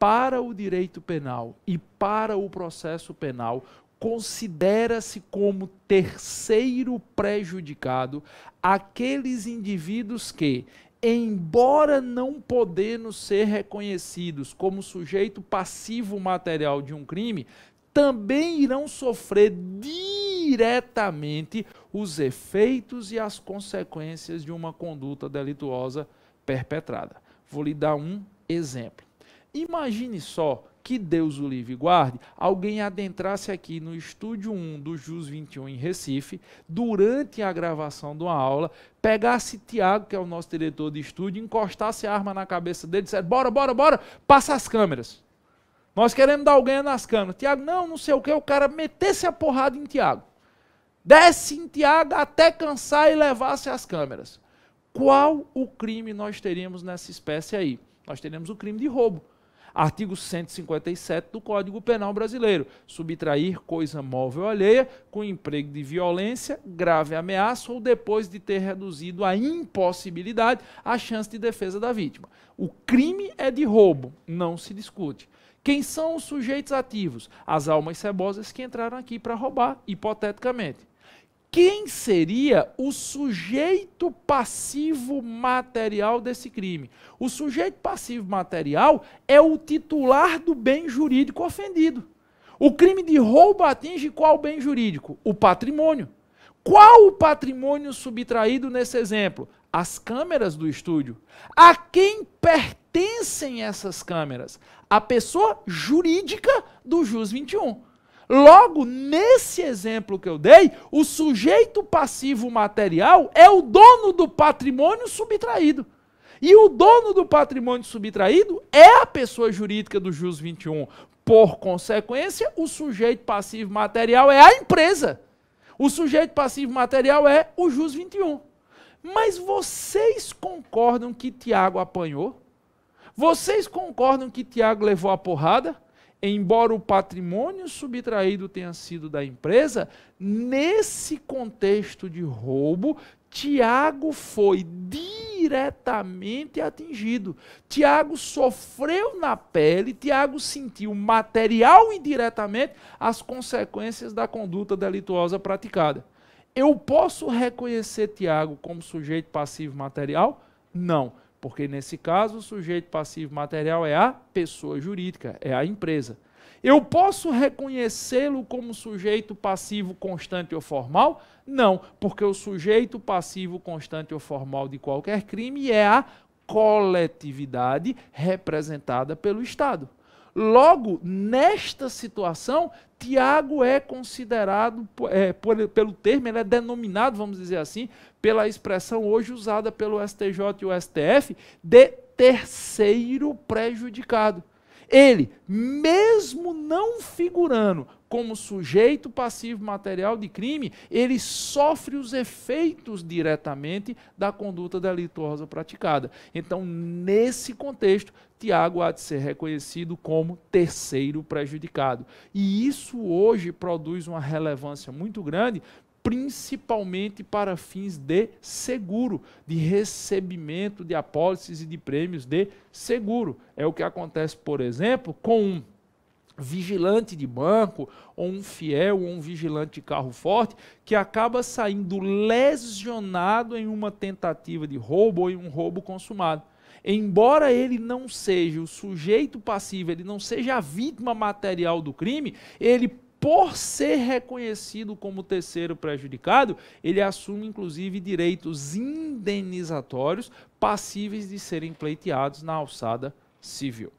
para o direito penal e para o processo penal considera-se como terceiro prejudicado aqueles indivíduos que, embora não podendo ser reconhecidos como sujeito passivo material de um crime, também irão sofrer diretamente os efeitos e as consequências de uma conduta delituosa perpetrada. Vou lhe dar um exemplo. Imagine só que Deus o livre guarde, alguém adentrasse aqui no estúdio 1 do JUS 21 em Recife, durante a gravação de uma aula, pegasse Tiago, que é o nosso diretor de estúdio, encostasse a arma na cabeça dele e dissesse: bora, bora, bora, passa as câmeras. Nós queremos dar alguém nas câmeras. Tiago, não, não sei o que, o cara metesse a porrada em Tiago. Desce em Tiago até cansar e levasse as câmeras. Qual o crime nós teríamos nessa espécie aí? Nós teríamos o crime de roubo. Artigo 157 do Código Penal Brasileiro: subtrair coisa móvel alheia com emprego de violência, grave ameaça ou depois de ter reduzido a impossibilidade a chance de defesa da vítima. O crime é de roubo, não se discute. Quem são os sujeitos ativos? As almas cebosas que entraram aqui para roubar, hipoteticamente quem seria o sujeito passivo material desse crime. O sujeito passivo material é o titular do bem jurídico ofendido. O crime de roubo atinge qual bem jurídico? O patrimônio. Qual o patrimônio subtraído nesse exemplo? As câmeras do estúdio. A quem pertencem essas câmeras? A pessoa jurídica do JUS 21. Logo, nesse exemplo que eu dei, o sujeito passivo material é o dono do patrimônio subtraído. E o dono do patrimônio subtraído é a pessoa jurídica do JUS 21. Por consequência, o sujeito passivo material é a empresa. O sujeito passivo material é o JUS 21. Mas vocês concordam que Tiago apanhou? Vocês concordam que Tiago levou a porrada? embora o patrimônio subtraído tenha sido da empresa, nesse contexto de roubo, Tiago foi diretamente atingido. Tiago sofreu na pele, Tiago sentiu material e diretamente as consequências da conduta delituosa praticada. Eu posso reconhecer Tiago como sujeito passivo material? Não. Porque nesse caso, o sujeito passivo material é a pessoa jurídica, é a empresa. Eu posso reconhecê-lo como sujeito passivo constante ou formal? Não, porque o sujeito passivo constante ou formal de qualquer crime é a coletividade representada pelo Estado. Logo, nesta situação, Tiago é considerado, é, por, pelo termo, ele é denominado, vamos dizer assim, pela expressão hoje usada pelo STJ e o STF, de terceiro prejudicado. Ele, mesmo não figurando como sujeito passivo material de crime, ele sofre os efeitos diretamente da conduta delituosa praticada. Então, nesse contexto, Tiago há de ser reconhecido como terceiro prejudicado. E isso hoje produz uma relevância muito grande, principalmente para fins de seguro, de recebimento de apólices e de prêmios de seguro. É o que acontece, por exemplo, com um vigilante de banco, ou um fiel, ou um vigilante de carro forte, que acaba saindo lesionado em uma tentativa de roubo ou em um roubo consumado embora ele não seja o sujeito passivo, ele não seja a vítima material do crime, ele por ser reconhecido como terceiro prejudicado, ele assume inclusive direitos indenizatórios passíveis de serem pleiteados na alçada civil.